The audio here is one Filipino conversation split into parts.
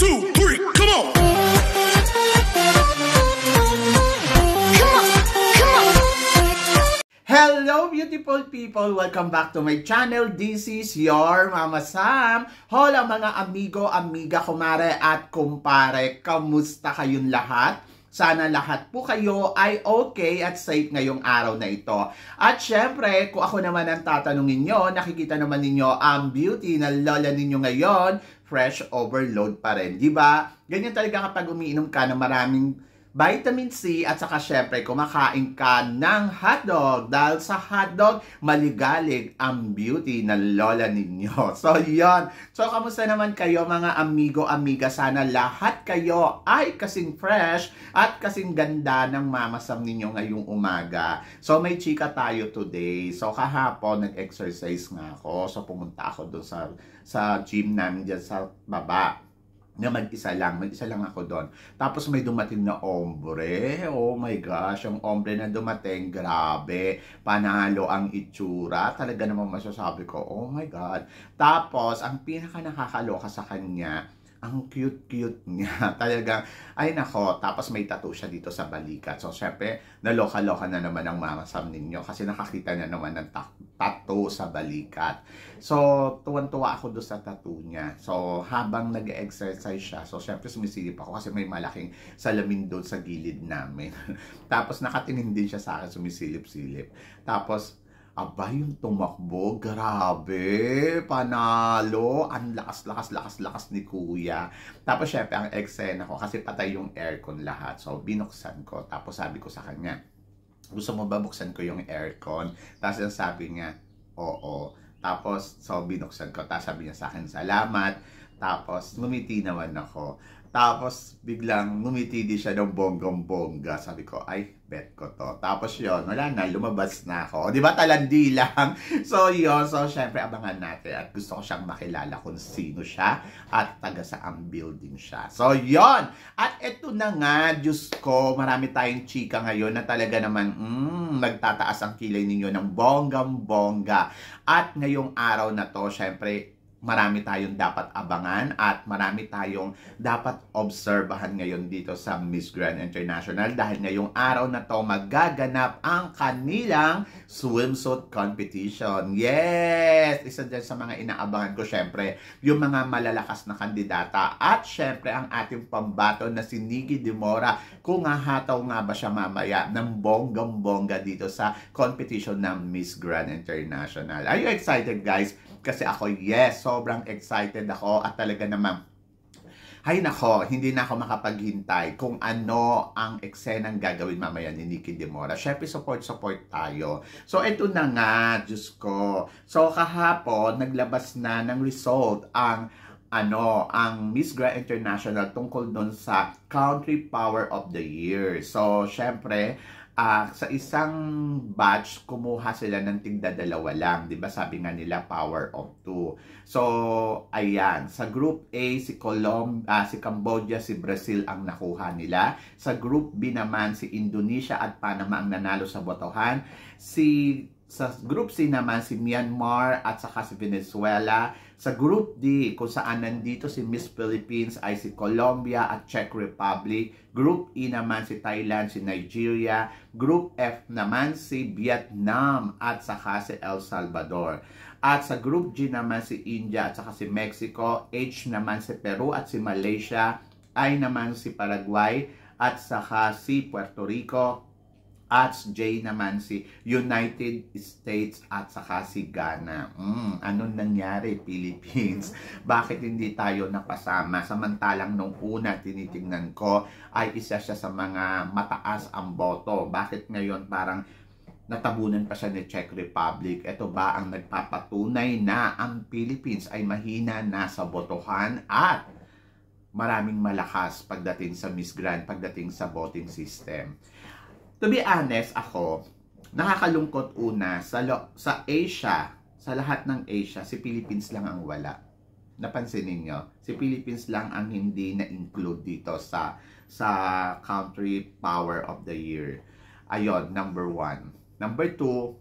two, come on. Come on, Hello, beautiful people! Welcome back to my channel. This is your Mama Sam. Hola mga amigo, amiga, kumare at kumpare. Kamusta kayong lahat? Sana lahat po kayo ay okay at safe ngayong araw na ito. At syempre, kung ako naman ang tatanungin nyo, nakikita naman ninyo ang beauty na lola ninyo ngayon, fresh overload pa rin, di ba? Ganyan talaga kapag umiinom ka ng maraming vitamin C at saka syempre kumakain ka ng hotdog dahil sa hotdog maligalig ang beauty ng lola ninyo. So yon. So kamusta naman kayo mga amigo amiga sana lahat kayo ay kasing fresh at kasing ganda ng mamasam ninyo ngayong umaga. So may chika tayo today. So kahapon nag-exercise nga ako. So pumunta ako doon sa sa gym namin diyan sa baba na mag-isa lang. Mag-isa lang ako doon. Tapos may dumating na ombre. Oh my gosh, yung ombre na dumating, grabe. Panalo ang itsura. Talaga naman masasabi ko, oh my God. Tapos, ang pinaka nakakaloka sa kanya, ang cute-cute niya. Talaga, ay nako, tapos may tattoo siya dito sa balikat. So, syempre, naloka-loka na naman ang mama mamasam ninyo kasi nakakita na naman ng tattoo sa balikat. So, tuwan-tuwa ako doon sa tattoo niya. So, habang nag-exercise siya, so syempre sumisilip ako kasi may malaking salamin doon sa gilid namin. tapos, nakatingin din siya sa akin, sumisilip-silip. Tapos, Aba, yung tumakbo, grabe, panalo, ang lakas, lakas, lakas, lakas ni kuya. Tapos syempre, ang eksena ko, kasi patay yung aircon lahat. So, binuksan ko, tapos sabi ko sa kanya, gusto mo ba buksan ko yung aircon? Tapos sabi niya, oo. Tapos, so binuksan ko, tapos sabi niya sa akin, salamat. Tapos, ngumiti naman ako. Tapos biglang numitidi siya ng bonggong-bongga. Sabi ko, ay, bet ko to. Tapos yon wala na, lumabas na ako. Di ba talandi lang? So yon so syempre abangan natin. At gusto ko siyang makilala kung sino siya at taga sa saang building siya. So yon At eto na nga, Diyos ko, marami tayong chika ngayon na talaga naman, mm, nagtataas ang kilay ninyo ng bonggang-bongga. At ngayong araw na to, syempre, marami tayong dapat abangan at marami tayong dapat obserbahan ngayon dito sa Miss Grand International dahil ngayong araw na to magaganap ang kanilang swimsuit competition. Yes! Isa dyan sa mga inaabangan ko syempre yung mga malalakas na kandidata at syempre ang ating pambato na si Nikki Demora kung hahataw nga ba siya mamaya ng bonggang-bongga dito sa competition ng Miss Grand International. Are you excited guys? Kasi ako, yes, sobrang excited ako at talaga naman ay nako, hindi na ako makapaghintay kung ano ang eksenang gagawin mamaya ni Nikki Demora. Siyempre, support-support tayo. So, ito na nga, Diyos ko. So, kahapon, naglabas na ng result ang ano, ang Miss Grand International tungkol doon sa Country Power of the Year. So, syempre, Ah, sa isang batch, kumuha sila ng tigda dalawa lang. ba diba? Sabi nga nila, power of two. So, ayan. Sa group A, si, Colom uh, si Cambodia, si Brazil ang nakuha nila. Sa group B naman, si Indonesia at Panama ang nanalo sa botohan. Si sa group C naman si Myanmar at saka si Venezuela. Sa group D kung saan nandito si Miss Philippines ay si Colombia at Czech Republic. Group E naman si Thailand, si Nigeria. Group F naman si Vietnam at saka si El Salvador. At sa group G naman si India at saka si Mexico. H naman si Peru at si Malaysia. I naman si Paraguay at saka si Puerto Rico at J naman si United States at saka si Ghana. Mm, anong nangyari Philippines? Bakit hindi tayo napasama? Samantalang nung una tinitingnan ko ay isa siya sa mga mataas ang boto. Bakit ngayon parang natabunan pa siya ni Czech Republic. Ito ba ang nagpapatunay na ang Philippines ay mahina na sa botohan at maraming malakas pagdating sa Miss Grand, pagdating sa voting system to be honest, ako, nakakalungkot una sa, lo, sa Asia, sa lahat ng Asia, si Philippines lang ang wala. Napansin niyo, si Philippines lang ang hindi na-include dito sa sa country power of the year. Ayon, number one. Number two,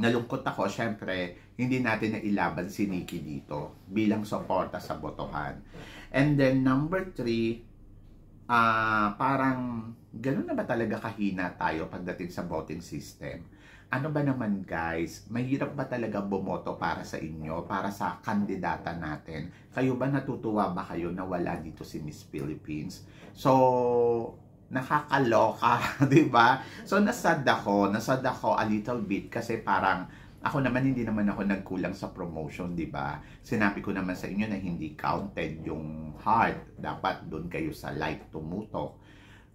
nalungkot ako, syempre, hindi natin nailaban si Nikki dito bilang suporta sa botohan. And then number three, uh, parang ganun na ba talaga kahina tayo pagdating sa voting system? Ano ba naman guys, mahirap ba talaga bumoto para sa inyo, para sa kandidata natin? Kayo ba natutuwa ba kayo na wala dito si Miss Philippines? So, nakakaloka, 'di ba? So nasad ako, nasad ako a little bit kasi parang ako naman, hindi naman ako nagkulang sa promotion, di ba? Sinabi ko naman sa inyo na hindi counted yung heart. Dapat doon kayo sa like tumuto.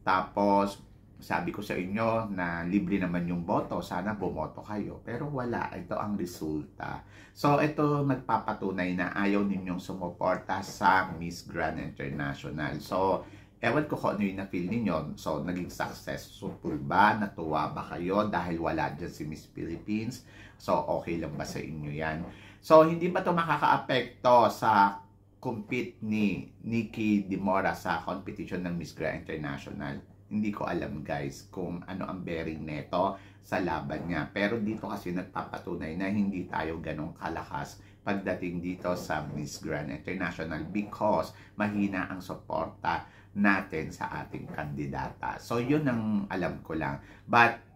Tapos, sabi ko sa inyo na libre naman yung boto, sana bumoto kayo. Pero wala, ito ang resulta. So ito nagpapatunay na ayaw ninyong sumuporta sa Miss Grand International. So ewan ko kung ano yung na-feel ninyo. So naging successful ba? Natuwa ba kayo dahil wala dyan si Miss Philippines? So, okay lang ba sa inyo yan? So, hindi ba ito makakaapekto sa compete ni Nikki Demora sa competition ng Miss Grand International? Hindi ko alam guys kung ano ang bearing nito sa laban niya. Pero dito kasi nagpapatunay na hindi tayo ganong kalakas pagdating dito sa Miss Grand International because mahina ang suporta natin sa ating kandidata. So, yun ang alam ko lang. But,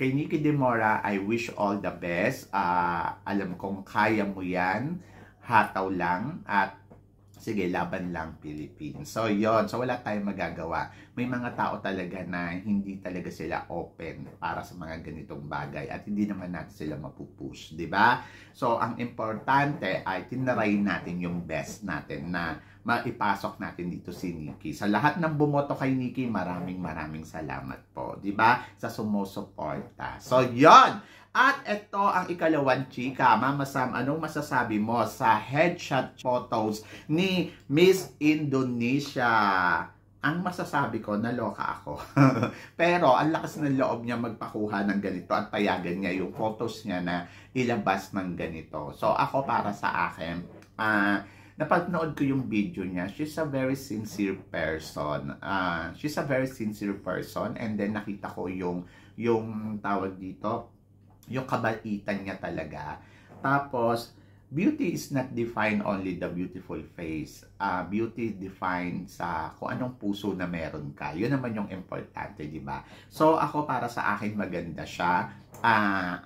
Kay Nikki Demora, I wish all the best. Uh, alam kong kaya mo yan. Hataw lang. At sige, laban lang Philippines. So, yon So, wala tayong magagawa. May mga tao talaga na hindi talaga sila open para sa mga ganitong bagay at hindi naman natin sila mapupush, di ba? So, ang importante ay tinaray natin yung best natin na maipasok natin dito si Nikki. Sa lahat ng bumoto kay Nikki, maraming maraming salamat po, di ba? Sa sumusuporta. So, yon at ito ang ikalawang chika. Mama anong masasabi mo sa headshot photos ni Miss Indonesia? Ang masasabi ko, naloka ako. Pero ang lakas ng loob niya magpakuha ng ganito at payagan niya yung photos niya na ilabas ng ganito. So ako para sa akin, ah... Uh, napanood ko yung video niya. She's a very sincere person. Uh, she's a very sincere person and then nakita ko yung yung tawag dito yung kabaitan niya talaga. Tapos, beauty is not defined only the beautiful face. Uh, beauty defined sa kung anong puso na meron ka. Yun naman yung importante, di ba? So, ako para sa akin maganda siya. Uh,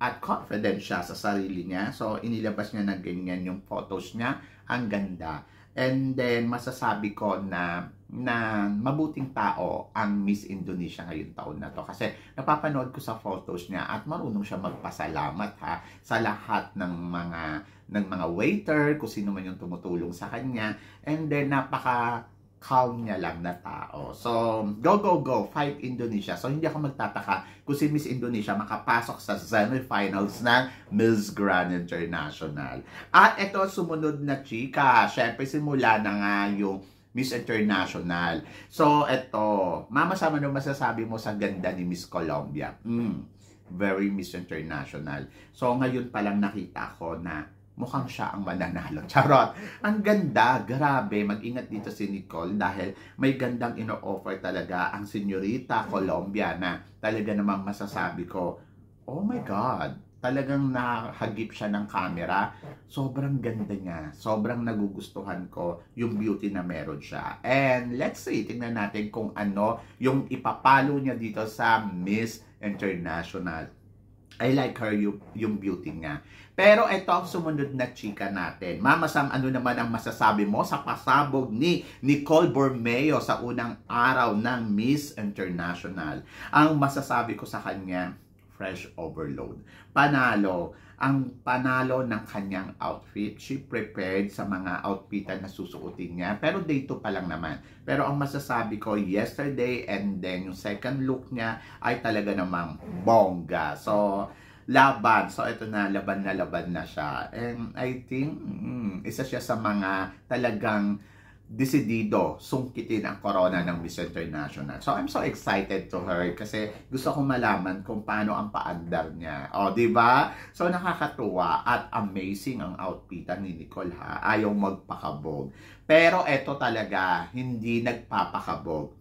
at confident siya sa sarili niya. So, inilabas niya na ganyan yung photos niya. Ang ganda. And then, masasabi ko na na mabuting tao ang Miss Indonesia ngayon taon na to. Kasi napapanood ko sa photos niya at marunong siya magpasalamat ha sa lahat ng mga ng mga waiter, kung sino man yung tumutulong sa kanya. And then napaka calm niya lang na tao. So, go, go, go. Fight Indonesia. So, hindi ako magtataka kung si Miss Indonesia makapasok sa semifinals ng Miss Grand International. At ito, sumunod na chika. Siyempre, simula na nga yung Miss International. So, eto, Mama Sam, ano masasabi mo sa ganda ni Miss Colombia? Mm, very Miss International. So, ngayon pa lang nakita ko na mukhang siya ang mananalo. Charot! Ang ganda, grabe. Mag-ingat dito si Nicole dahil may gandang ino-offer talaga ang senyorita Colombia na talaga namang masasabi ko, oh my God, talagang nakahagip siya ng camera. Sobrang ganda niya. Sobrang nagugustuhan ko yung beauty na meron siya. And let's see, tingnan natin kung ano yung ipapalo niya dito sa Miss International. I like her yung, yung beauty niya. Pero ito ang sumunod na chika natin. Mama Sam, ano naman ang masasabi mo sa pasabog ni Nicole Bormeo sa unang araw ng Miss International? Ang masasabi ko sa kanya, fresh overload. Panalo, ang panalo ng kanyang outfit, she prepared sa mga outfit na susuotin niya, pero day 2 pa lang naman. Pero ang masasabi ko, yesterday and then yung second look niya ay talaga namang bongga. So, laban. So, ito na, laban na laban na siya. And I think, mm, isa siya sa mga talagang desidido sungkitin ang corona ng Miss International. So I'm so excited to her kasi gusto ko malaman kung paano ang paandar niya. O, oh, di ba? So nakakatuwa at amazing ang outfitan ni Nicole ha. Ayaw magpakabog. Pero eto talaga, hindi nagpapakabog.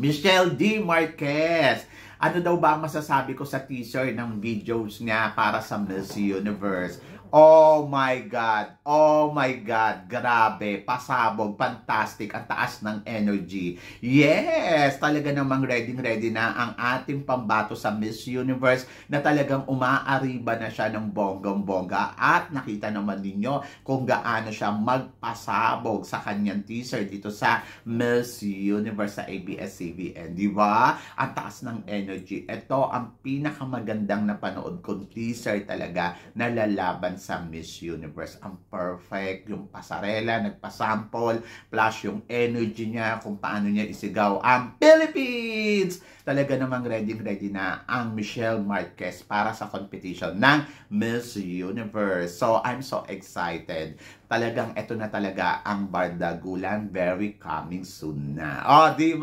Michelle D. Marquez. Ano daw ba ang masasabi ko sa teaser ng videos niya para sa Miss Universe? Oh my God. Oh my God. Grabe. Pasabog. Fantastic. Ang taas ng energy. Yes! Talaga namang ready-ready na ang ating pambato sa Miss Universe na talagang umaariba na siya ng bonggang-bongga. At nakita naman ninyo kung gaano siya magpasabog sa kanyang teaser dito sa Miss Universe sa ABS-CBN. Di ba? Ang taas ng energy. Ito ang pinakamagandang napanood kong teaser talaga na lalaban sa Miss Universe. Ang perfect, yung pasarela, nagpasample, plus yung energy niya, kung paano niya isigaw ang Philippines! Talaga namang ready-ready na ang Michelle Marquez para sa competition ng Miss Universe. So, I'm so excited. Talagang ito na talaga ang Bardagulan very coming soon na. O, oh, di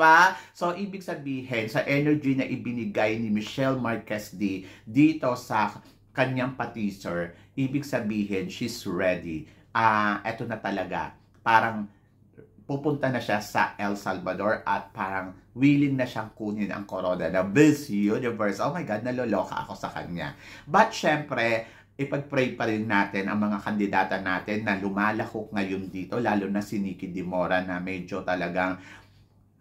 So, ibig sabihin, sa energy na ibinigay ni Michelle Marquez D dito sa kanyang patisor, ibig sabihin, she's ready. Ah, uh, eto na talaga. Parang pupunta na siya sa El Salvador at parang willing na siyang kunin ang corona na Miss Universe. Oh my God, naloloka ako sa kanya. But syempre, ipag-pray pa rin natin ang mga kandidata natin na lumalakok ngayon dito, lalo na si Nikki Dimora na medyo talagang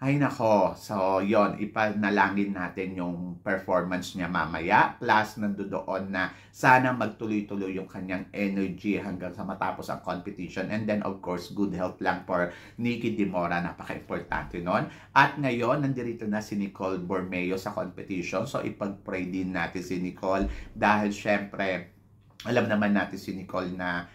ay nako, so yon ipanalangin natin yung performance niya mamaya. Plus, nandoon na sana magtuloy-tuloy yung kanyang energy hanggang sa matapos ang competition. And then, of course, good health lang for Nikki Dimora. Napaka-importante nun. At ngayon, nandirito na si Nicole Bormeo sa competition. So, ipag-pray din natin si Nicole dahil syempre, alam naman natin si Nicole na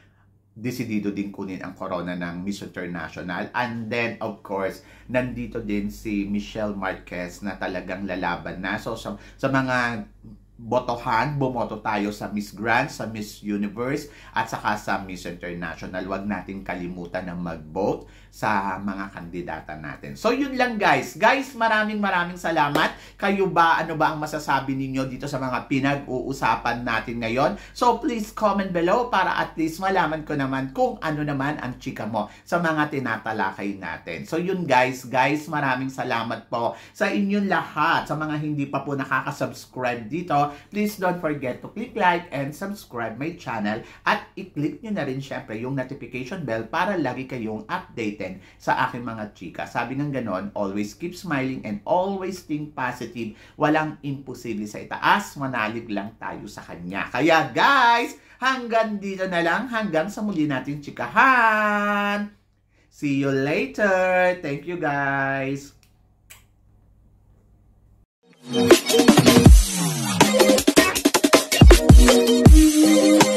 desidido din kunin ang corona ng Miss International. And then, of course, nandito din si Michelle Marquez na talagang lalaban na. So, sa, sa mga botohan, bumoto tayo sa Miss Grand, sa Miss Universe, at saka sa Miss International. Huwag natin kalimutan na mag-vote sa mga kandidata natin. So, yun lang guys. Guys, maraming maraming salamat. Kayo ba, ano ba ang masasabi ninyo dito sa mga pinag-uusapan natin ngayon? So, please comment below para at least malaman ko naman kung ano naman ang chika mo sa mga tinatalakay natin. So, yun guys. Guys, maraming salamat po sa inyong lahat, sa mga hindi pa po nakakasubscribe dito please don't forget to click like and subscribe my channel at i-click nyo na rin syempre yung notification bell para lagi kayong updated sa aking mga chika. Sabi ng ganon, always keep smiling and always think positive. Walang imposible sa itaas, manalig lang tayo sa kanya. Kaya guys, hanggang dito na lang, hanggang sa muli natin chikahan! See you later! Thank you guys! Thank you. Thank you.